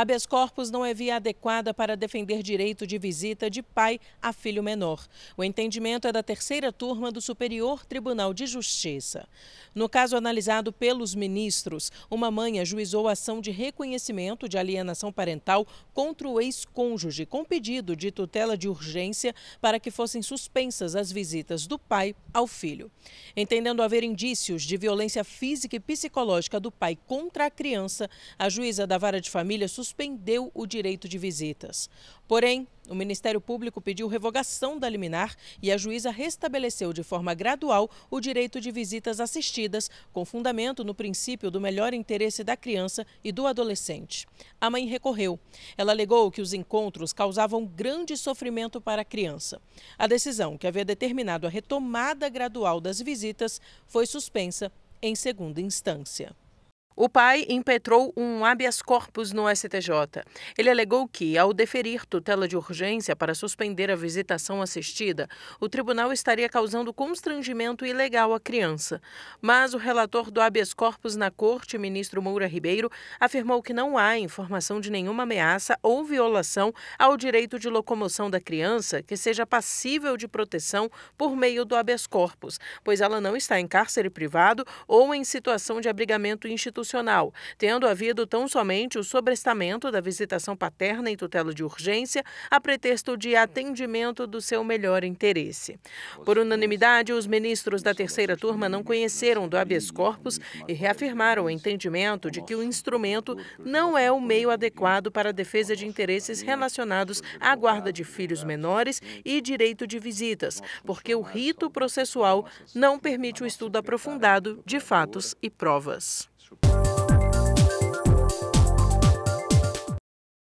Habeas corpus não é via adequada para defender direito de visita de pai a filho menor. O entendimento é da terceira turma do Superior Tribunal de Justiça. No caso analisado pelos ministros, uma mãe ajuizou ação de reconhecimento de alienação parental contra o ex-cônjuge, com pedido de tutela de urgência para que fossem suspensas as visitas do pai ao filho. Entendendo haver indícios de violência física e psicológica do pai contra a criança, a juíza da vara de família suspendeu suspendeu o direito de visitas. Porém, o Ministério Público pediu revogação da liminar e a juíza restabeleceu de forma gradual o direito de visitas assistidas, com fundamento no princípio do melhor interesse da criança e do adolescente. A mãe recorreu. Ela alegou que os encontros causavam grande sofrimento para a criança. A decisão, que havia determinado a retomada gradual das visitas, foi suspensa em segunda instância. O pai impetrou um habeas corpus no STJ. Ele alegou que, ao deferir tutela de urgência para suspender a visitação assistida, o tribunal estaria causando constrangimento ilegal à criança. Mas o relator do habeas corpus na corte, ministro Moura Ribeiro, afirmou que não há informação de nenhuma ameaça ou violação ao direito de locomoção da criança que seja passível de proteção por meio do habeas corpus, pois ela não está em cárcere privado ou em situação de abrigamento institucional tendo havido tão somente o sobrestamento da visitação paterna em tutela de urgência a pretexto de atendimento do seu melhor interesse. Por unanimidade, os ministros da terceira turma não né? conheceram do habeas corpus e reafirmaram o entendimento de que o instrumento não é o meio adequado para a defesa de interesses relacionados à guarda de filhos menores e direito de visitas, porque o rito processual não permite o estudo aprofundado de fatos e provas. Chupa.